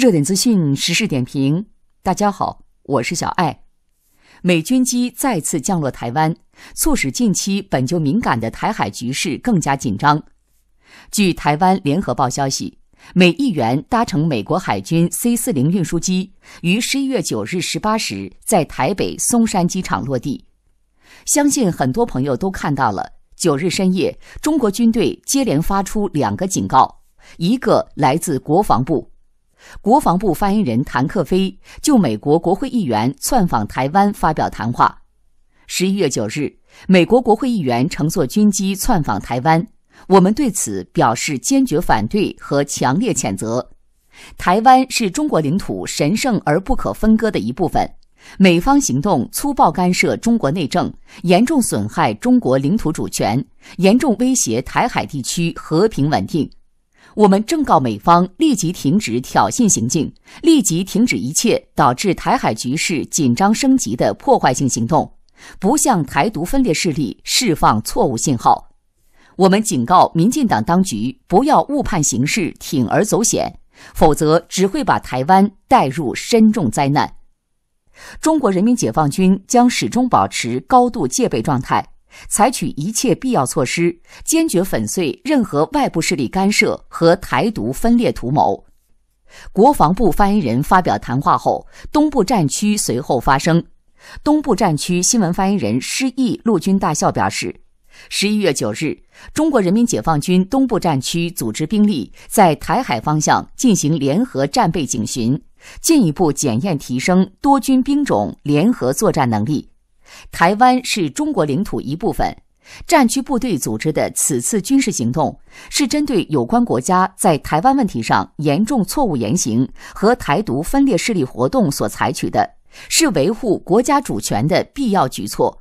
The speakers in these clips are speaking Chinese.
热点资讯，时事点评。大家好，我是小艾。美军机再次降落台湾，促使近期本就敏感的台海局势更加紧张。据台湾联合报消息，美议员搭乘美国海军 C 四零运输机，于十一月九日十八时在台北松山机场落地。相信很多朋友都看到了，九日深夜，中国军队接连发出两个警告，一个来自国防部。国防部发言人谭克飞就美国国会议员窜访台湾发表谈话。十一月九日，美国国会议员乘坐军机窜访台湾，我们对此表示坚决反对和强烈谴责。台湾是中国领土神圣而不可分割的一部分，美方行动粗暴干涉中国内政，严重损害中国领土主权，严重威胁台海地区和平稳定。我们正告美方立即停止挑衅行径，立即停止一切导致台海局势紧张升级的破坏性行动，不向台独分裂势力释放错误信号。我们警告民进党当局不要误判形势，铤而走险，否则只会把台湾带入深重灾难。中国人民解放军将始终保持高度戒备状态。采取一切必要措施，坚决粉碎任何外部势力干涉和台独分裂图谋。国防部发言人发表谈话后，东部战区随后发声。东部战区新闻发言人施毅陆军大校表示，十一月九日，中国人民解放军东部战区组织兵力在台海方向进行联合战备警巡，进一步检验提升多军兵种联合作战能力。台湾是中国领土一部分，战区部队组织的此次军事行动是针对有关国家在台湾问题上严重错误言行和台独分裂势力活动所采取的，是维护国家主权的必要举措。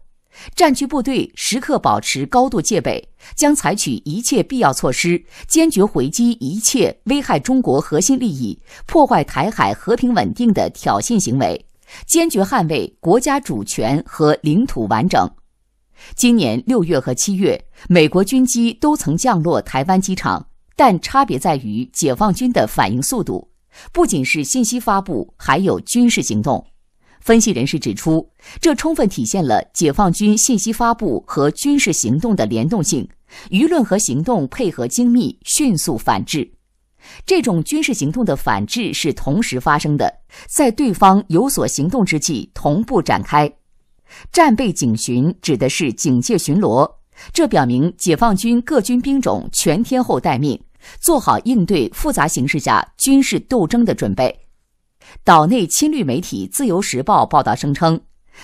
战区部队时刻保持高度戒备，将采取一切必要措施，坚决回击一切危害中国核心利益、破坏台海和平稳定的挑衅行为。坚决捍卫国家主权和领土完整。今年六月和七月，美国军机都曾降落台湾机场，但差别在于解放军的反应速度，不仅是信息发布，还有军事行动。分析人士指出，这充分体现了解放军信息发布和军事行动的联动性，舆论和行动配合精密、迅速反制。这种军事行动的反制是同时发生的，在对方有所行动之际同步展开。战备警巡指的是警戒巡逻，这表明解放军各军兵种全天候待命，做好应对复杂形势下军事斗争的准备。岛内亲绿媒体《自由时报》报道声称，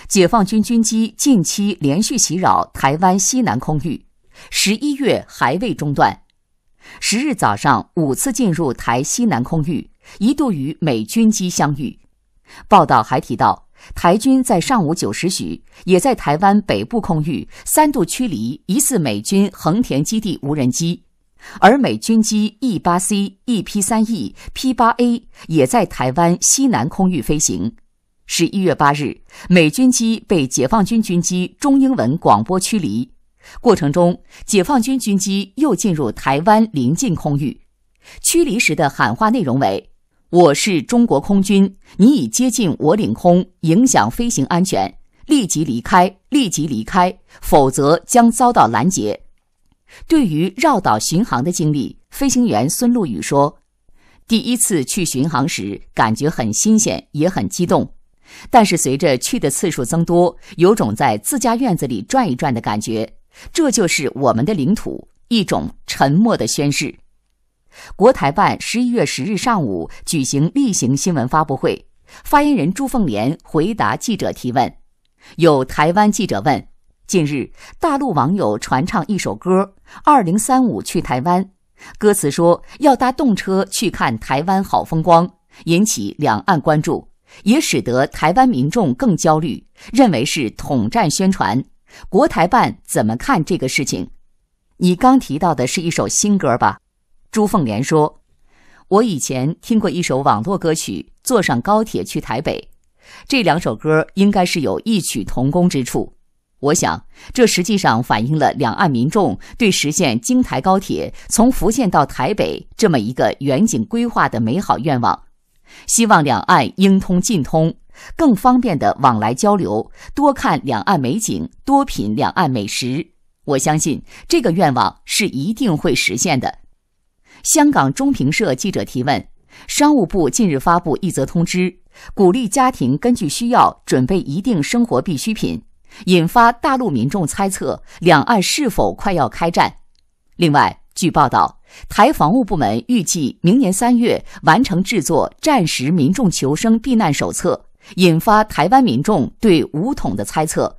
解放军军机近期连续袭扰台湾西南空域，十一月还未中断。十日早上五次进入台西南空域，一度与美军机相遇。报道还提到，台军在上午九时许也在台湾北部空域三度驱离疑似美军横田基地无人机，而美军机 E 八 C、E P 三 E、P 八 A 也在台湾西南空域飞行。十一月八日，美军机被解放军军机中英文广播驱离。过程中，解放军军机又进入台湾临近空域，驱离时的喊话内容为：“我是中国空军，你已接近我领空，影响飞行安全，立即离开，立即离开，否则将遭到拦截。”对于绕岛巡航的经历，飞行员孙露宇说：“第一次去巡航时，感觉很新鲜，也很激动；但是随着去的次数增多，有种在自家院子里转一转的感觉。”这就是我们的领土，一种沉默的宣誓。国台办十一月十日上午举行例行新闻发布会，发言人朱凤莲回答记者提问。有台湾记者问：近日大陆网友传唱一首歌《二零三五去台湾》，歌词说要搭动车去看台湾好风光，引起两岸关注，也使得台湾民众更焦虑，认为是统战宣传。国台办怎么看这个事情？你刚提到的是一首新歌吧？朱凤莲说：“我以前听过一首网络歌曲《坐上高铁去台北》，这两首歌应该是有异曲同工之处。我想，这实际上反映了两岸民众对实现京台高铁从福建到台北这么一个远景规划的美好愿望，希望两岸应通尽通。”更方便的往来交流，多看两岸美景，多品两岸美食。我相信这个愿望是一定会实现的。香港中评社记者提问：商务部近日发布一则通知，鼓励家庭根据需要准备一定生活必需品，引发大陆民众猜测，两岸是否快要开战？另外，据报道，台防务部门预计明年三月完成制作战时民众求生避难手册。引发台湾民众对武统的猜测，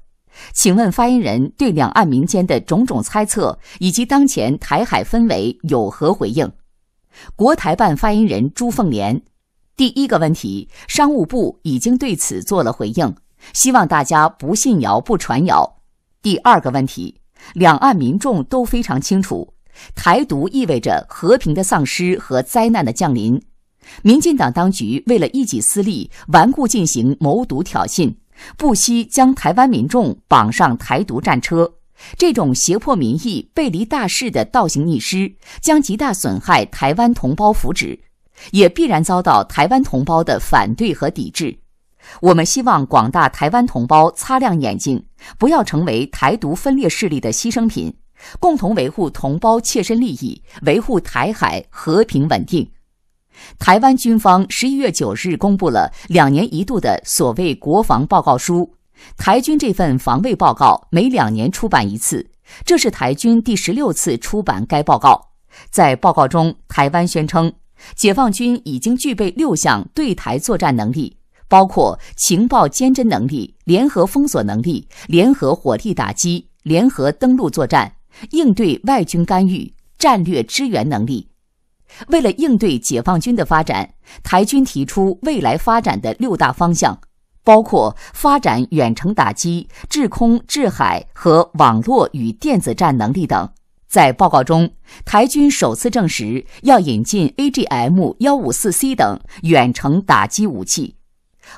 请问发言人对两岸民间的种种猜测以及当前台海氛围有何回应？国台办发言人朱凤莲：第一个问题，商务部已经对此做了回应，希望大家不信谣、不传谣。第二个问题，两岸民众都非常清楚，台独意味着和平的丧失和灾难的降临。民进党当局为了一己私利，顽固进行谋独挑衅，不惜将台湾民众绑上台独战车。这种胁迫民意、背离大势的倒行逆施，将极大损害台湾同胞福祉，也必然遭到台湾同胞的反对和抵制。我们希望广大台湾同胞擦亮眼睛，不要成为台独分裂势力的牺牲品，共同维护同胞切身利益，维护台海和平稳定。台湾军方十一月九日公布了两年一度的所谓国防报告书。台军这份防卫报告每两年出版一次，这是台军第十六次出版该报告。在报告中，台湾宣称，解放军已经具备六项对台作战能力，包括情报监侦能力、联合封锁能力、联合火力打击、联合登陆作战、应对外军干预、战略支援能力。为了应对解放军的发展，台军提出未来发展的六大方向，包括发展远程打击、制空、制海和网络与电子战能力等。在报告中，台军首次证实要引进 AGM-154C 等远程打击武器。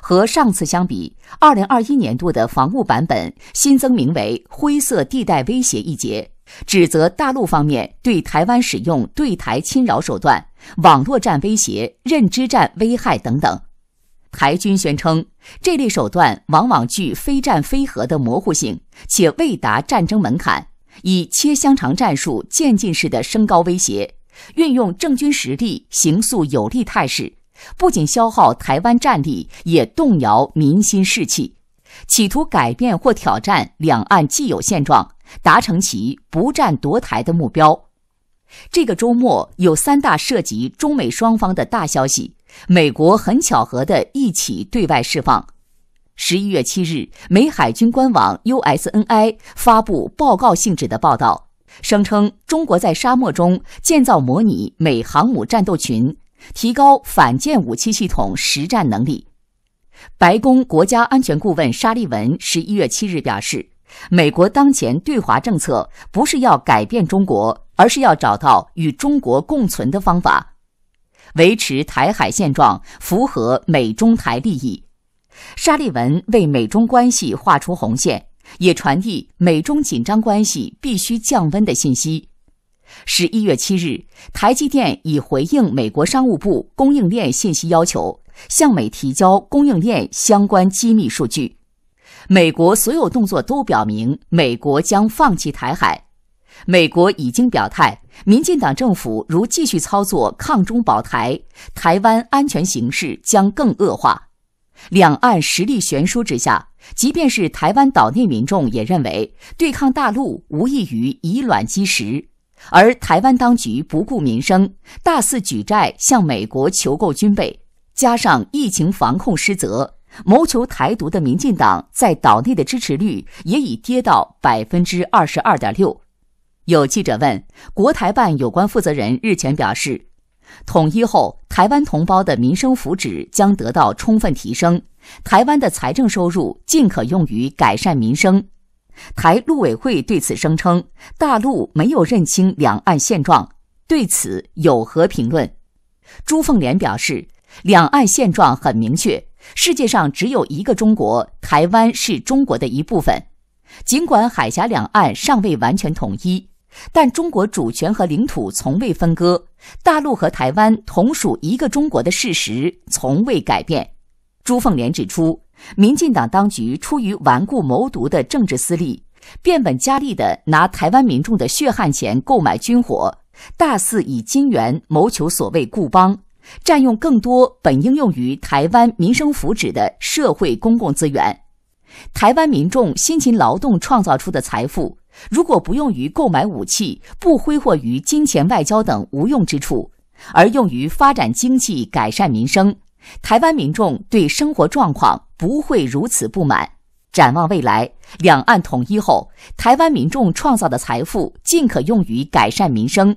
和上次相比，二零二一年度的防务版本新增名为“灰色地带威胁”一节。指责大陆方面对台湾使用对台侵扰手段、网络战威胁、认知战危害等等。台军宣称，这类手段往往具非战非和的模糊性，且未达战争门槛，以切香肠战术渐进式的升高威胁，运用政军实力形塑有利态势，不仅消耗台湾战力，也动摇民心士气，企图改变或挑战两岸既有现状。达成其不战夺台的目标。这个周末有三大涉及中美双方的大消息，美国很巧合的一起对外释放。十一月七日，美海军官网 USNI 发布报告性质的报道，声称中国在沙漠中建造模拟美航母战斗群，提高反舰武器系统实战能力。白宫国家安全顾问沙利文十一月七日表示。美国当前对华政策不是要改变中国，而是要找到与中国共存的方法，维持台海现状符合美中台利益。沙利文为美中关系画出红线，也传递美中紧张关系必须降温的信息。十一月七日，台积电已回应美国商务部供应链信息要求，向美提交供应链相关机密数据。美国所有动作都表明，美国将放弃台海。美国已经表态，民进党政府如继续操作抗中保台，台湾安全形势将更恶化。两岸实力悬殊之下，即便是台湾岛内民众也认为对抗大陆无异于以卵击石。而台湾当局不顾民生，大肆举债向美国求购军备，加上疫情防控失责。谋求台独的民进党在岛内的支持率也已跌到百分之二十二点六。有记者问国台办有关负责人，日前表示，统一后台湾同胞的民生福祉将得到充分提升，台湾的财政收入尽可用于改善民生。台陆委会对此声称，大陆没有认清两岸现状，对此有何评论？朱凤莲表示，两岸现状很明确。世界上只有一个中国，台湾是中国的一部分。尽管海峡两岸尚未完全统一，但中国主权和领土从未分割，大陆和台湾同属一个中国的事实从未改变。朱凤莲指出，民进党当局出于顽固谋独的政治私利，变本加厉地拿台湾民众的血汗钱购买军火，大肆以金元谋求所谓“固邦”。占用更多本应用于台湾民生福祉的社会公共资源，台湾民众辛勤劳动创造出的财富，如果不用于购买武器、不挥霍于金钱外交等无用之处，而用于发展经济、改善民生，台湾民众对生活状况不会如此不满。展望未来，两岸统一后，台湾民众创造的财富尽可用于改善民生。